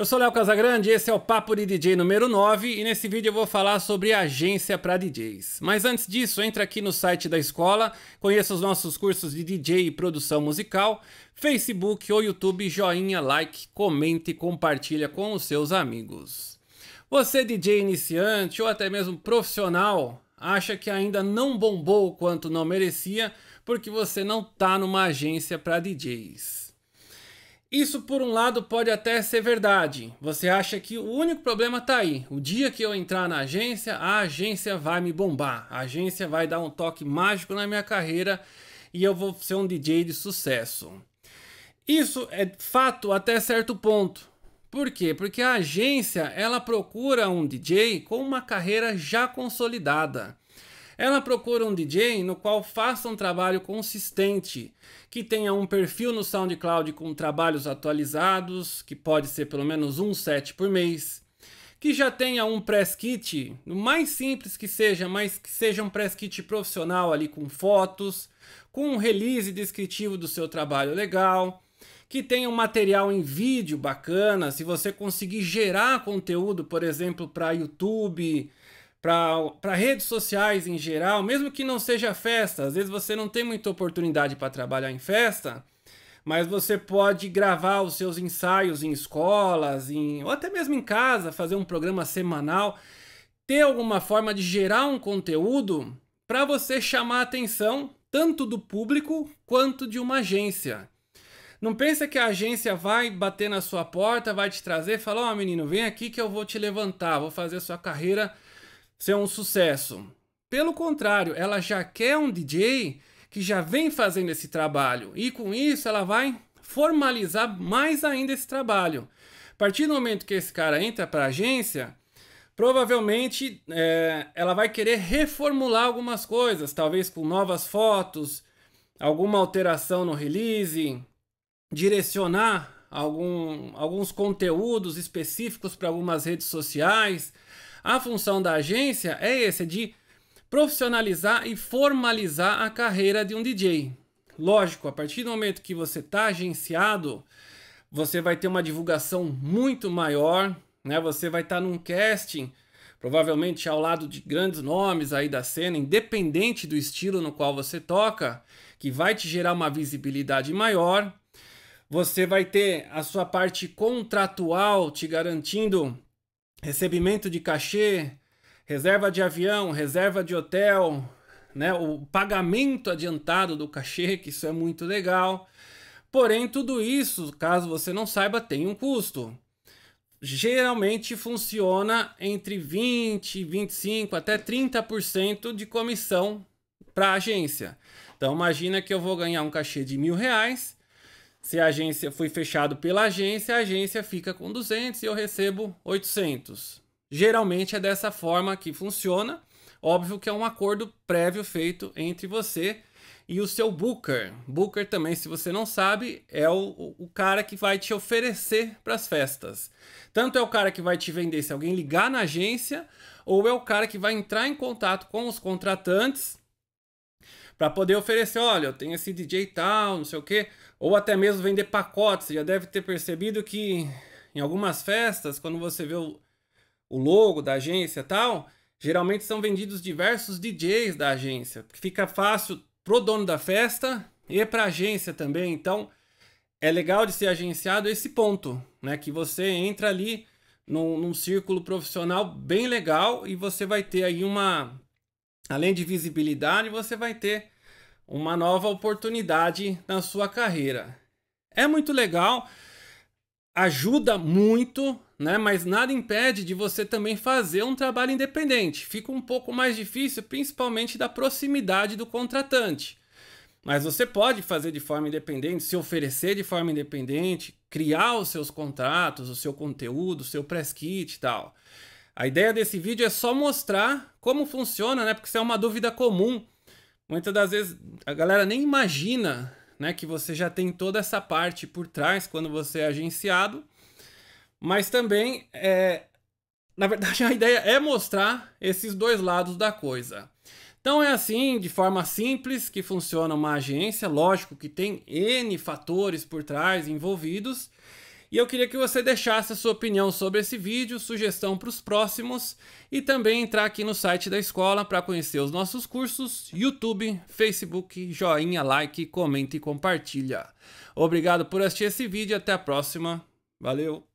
Eu sou Léo Casagrande, esse é o Papo de DJ número 9 e nesse vídeo eu vou falar sobre agência para DJs. Mas antes disso, entra aqui no site da escola, conheça os nossos cursos de DJ e produção musical, Facebook ou YouTube, joinha, like, comente e compartilha com os seus amigos. Você DJ iniciante ou até mesmo profissional, acha que ainda não bombou o quanto não merecia porque você não tá numa agência para DJs. Isso, por um lado, pode até ser verdade. Você acha que o único problema está aí. O dia que eu entrar na agência, a agência vai me bombar. A agência vai dar um toque mágico na minha carreira e eu vou ser um DJ de sucesso. Isso é fato até certo ponto. Por quê? Porque a agência ela procura um DJ com uma carreira já consolidada. Ela procura um DJ no qual faça um trabalho consistente, que tenha um perfil no SoundCloud com trabalhos atualizados, que pode ser pelo menos um set por mês, que já tenha um press kit, no mais simples que seja, mas que seja um press kit profissional ali com fotos, com um release descritivo do seu trabalho legal, que tenha um material em vídeo bacana, se você conseguir gerar conteúdo, por exemplo, para YouTube, para redes sociais em geral, mesmo que não seja festa, às vezes você não tem muita oportunidade para trabalhar em festa, mas você pode gravar os seus ensaios em escolas, em, ou até mesmo em casa, fazer um programa semanal, ter alguma forma de gerar um conteúdo para você chamar a atenção tanto do público quanto de uma agência. Não pensa que a agência vai bater na sua porta, vai te trazer, falar: "Ó, oh, menino, vem aqui que eu vou te levantar, vou fazer sua carreira ser um sucesso. Pelo contrário, ela já quer um DJ que já vem fazendo esse trabalho e com isso ela vai formalizar mais ainda esse trabalho. A partir do momento que esse cara entra para a agência, provavelmente é, ela vai querer reformular algumas coisas, talvez com novas fotos, alguma alteração no release, direcionar algum, alguns conteúdos específicos para algumas redes sociais. A função da agência é essa, é de profissionalizar e formalizar a carreira de um DJ. Lógico, a partir do momento que você está agenciado, você vai ter uma divulgação muito maior, né? Você vai estar tá num casting, provavelmente ao lado de grandes nomes aí da cena, independente do estilo no qual você toca, que vai te gerar uma visibilidade maior. Você vai ter a sua parte contratual te garantindo recebimento de cachê, reserva de avião, reserva de hotel, né? o pagamento adiantado do cachê, que isso é muito legal. Porém, tudo isso, caso você não saiba, tem um custo. Geralmente funciona entre 20, 25 até 30% de comissão para a agência. Então imagina que eu vou ganhar um cachê de mil reais se a agência foi fechado pela agência, a agência fica com 200 e eu recebo 800. Geralmente é dessa forma que funciona. Óbvio que é um acordo prévio feito entre você e o seu booker. Booker também, se você não sabe, é o, o cara que vai te oferecer para as festas. Tanto é o cara que vai te vender se alguém ligar na agência, ou é o cara que vai entrar em contato com os contratantes para poder oferecer, olha, eu tenho esse DJ tal, não sei o quê, ou até mesmo vender pacotes. Você já deve ter percebido que em algumas festas, quando você vê o, o logo da agência tal, geralmente são vendidos diversos DJs da agência, que fica fácil pro dono da festa e para a agência também. Então, é legal de ser agenciado esse ponto, né? Que você entra ali num, num círculo profissional bem legal e você vai ter aí uma Além de visibilidade, você vai ter uma nova oportunidade na sua carreira. É muito legal, ajuda muito, né? Mas nada impede de você também fazer um trabalho independente. Fica um pouco mais difícil, principalmente da proximidade do contratante. Mas você pode fazer de forma independente, se oferecer de forma independente, criar os seus contratos, o seu conteúdo, o seu press kit e tal. A ideia desse vídeo é só mostrar como funciona, né? Porque isso é uma dúvida comum. Muitas das vezes a galera nem imagina, né, que você já tem toda essa parte por trás quando você é agenciado. Mas também é, na verdade a ideia é mostrar esses dois lados da coisa. Então é assim, de forma simples, que funciona uma agência. Lógico que tem N fatores por trás envolvidos. E eu queria que você deixasse a sua opinião sobre esse vídeo, sugestão para os próximos e também entrar aqui no site da escola para conhecer os nossos cursos, YouTube, Facebook, joinha, like, comenta e compartilha. Obrigado por assistir esse vídeo, até a próxima. Valeu!